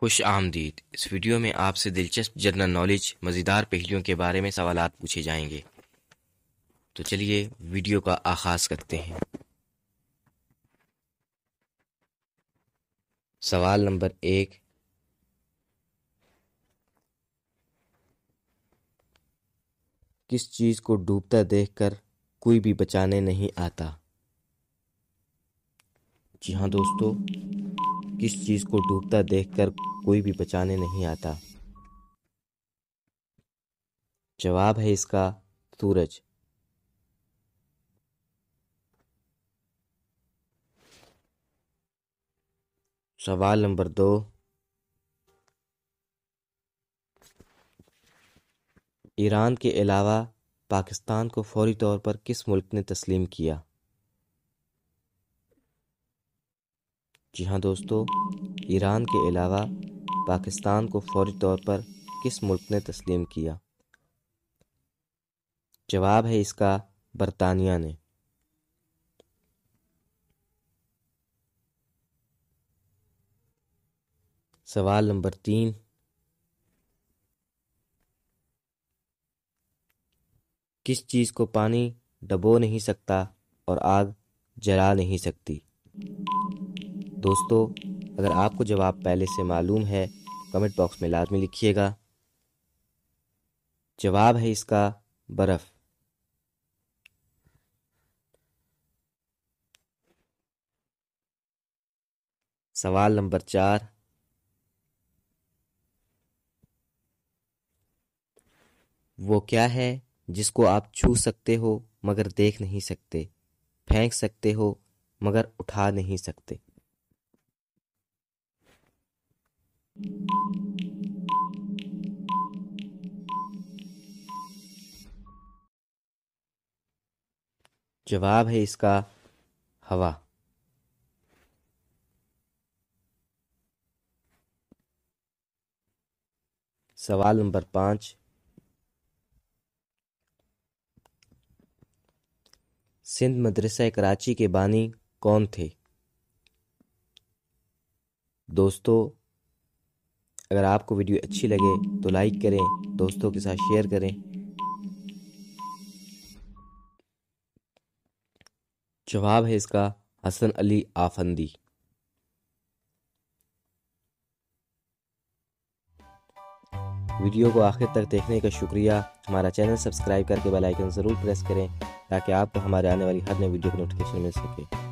खुश आमदीद इस वीडियो में आपसे दिलचस्प जनरल नॉलेज मज़ेदार पहलुओं के बारे में सवाल पूछे जाएंगे तो चलिए वीडियो का आगाज करते हैं सवाल नंबर एक किस चीज़ को डूबता देखकर कोई भी बचाने नहीं आता जी हाँ दोस्तों किस चीज को डूबता देखकर कोई भी बचाने नहीं आता जवाब है इसका सूरज सवाल नंबर दो ईरान के अलावा पाकिस्तान को फौरी तौर पर किस मुल्क ने तस्लीम किया जी हाँ दोस्तों ईरान के अलावा पाकिस्तान को फौरी तौर पर किस मुल्क ने तस्लीम किया जवाब है इसका बरतानिया ने सवाल नंबर तीन किस चीज़ को पानी डबो नहीं सकता और आग जला नहीं सकती दोस्तों अगर आपको जवाब पहले से मालूम है कमेंट बॉक्स में लाजमी लिखिएगा जवाब है इसका बर्फ़ सवाल नंबर चार वो क्या है जिसको आप छू सकते हो मगर देख नहीं सकते फेंक सकते हो मगर उठा नहीं सकते जवाब है इसका हवा सवाल नंबर पांच सिंध मदरसा कराची के बानी कौन थे दोस्तों अगर आपको वीडियो अच्छी लगे तो लाइक करें दोस्तों के साथ शेयर करें जवाब है इसका हसन अली आफंदी वीडियो को आखिर तक देखने का शुक्रिया हमारा चैनल सब्सक्राइब करके बेल आइकन ज़रूर प्रेस करें ताकि आपको हमारे आने वाली हर नई वीडियो की नोटिफिकेशन मिल सके